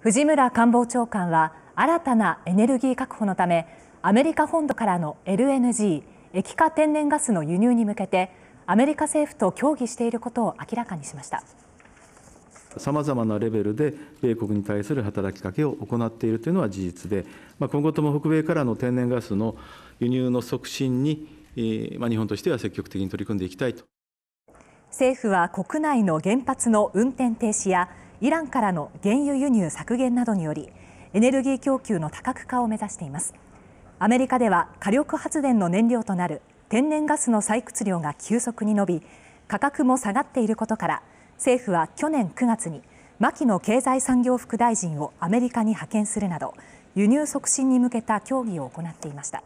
藤村官房長官は新たなエネルギー確保のためアメリカ本土からの LNG 液化天然ガスの輸入に向けてアメリカ政府と協議していることを明らかにしましたさまざまなレベルで米国に対する働きかけを行っているというのは事実で、まあ、今後とも北米からの天然ガスの輸入の促進に、えまあ、日本としては積極的に取り組んでいきたいと政府は国内の原発の運転停止やイランからの原油輸入削減などによりエネルギー供給の多角化を目指していますアメリカでは火力発電の燃料となる天然ガスの採掘量が急速に伸び価格も下がっていることから政府は去年9月に牧野経済産業副大臣をアメリカに派遣するなど輸入促進に向けた協議を行っていました。